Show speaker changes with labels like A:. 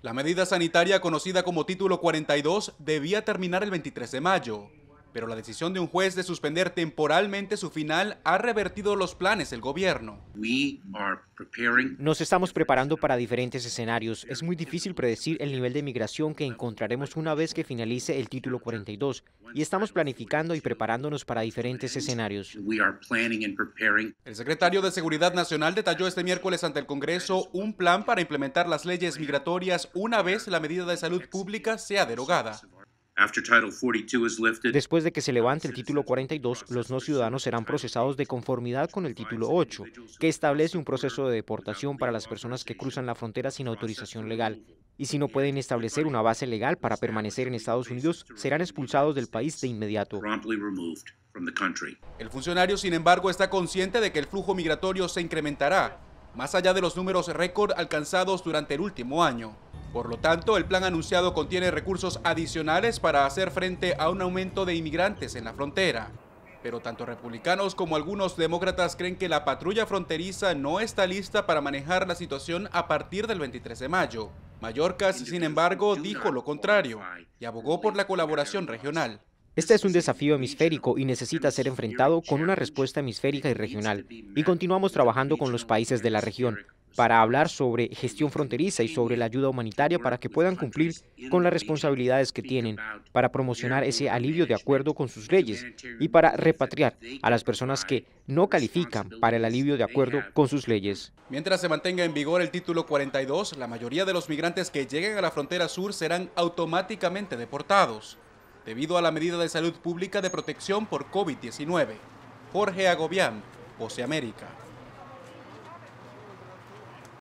A: La medida sanitaria conocida como Título 42 debía terminar el 23 de mayo pero la decisión de un juez de suspender temporalmente su final ha revertido los planes del gobierno.
B: Nos estamos preparando para diferentes escenarios. Es muy difícil predecir el nivel de migración que encontraremos una vez que finalice el título 42 y estamos planificando y preparándonos para diferentes escenarios.
A: El secretario de Seguridad Nacional detalló este miércoles ante el Congreso un plan para implementar las leyes migratorias una vez la medida de salud pública sea derogada.
B: Después de que se levante el título 42, los no ciudadanos serán procesados de conformidad con el título 8, que establece un proceso de deportación para las personas que cruzan la frontera sin autorización legal. Y si no pueden establecer una base legal para permanecer en Estados Unidos, serán expulsados del país de inmediato. El funcionario, sin embargo, está consciente de que el
A: flujo migratorio se incrementará, más allá de los números récord alcanzados durante el último año. Por lo tanto, el plan anunciado contiene recursos adicionales para hacer frente a un aumento de inmigrantes en la frontera. Pero tanto republicanos como algunos demócratas creen que la patrulla fronteriza no está lista para manejar la situación a partir del 23 de mayo. Mallorcas, sin embargo, dijo lo contrario y abogó por la colaboración regional.
B: Este es un desafío hemisférico y necesita ser enfrentado con una respuesta hemisférica y regional. Y continuamos trabajando con los países de la región, para hablar sobre gestión fronteriza y sobre la ayuda humanitaria para que puedan cumplir con las responsabilidades que tienen, para promocionar ese alivio de acuerdo con sus leyes y para repatriar a las personas que no califican para el alivio de acuerdo con sus leyes.
A: Mientras se mantenga en vigor el título 42, la mayoría de los migrantes que lleguen a la frontera sur serán automáticamente deportados, debido a la medida de salud pública de protección por COVID-19. Jorge Agobián, Voce América.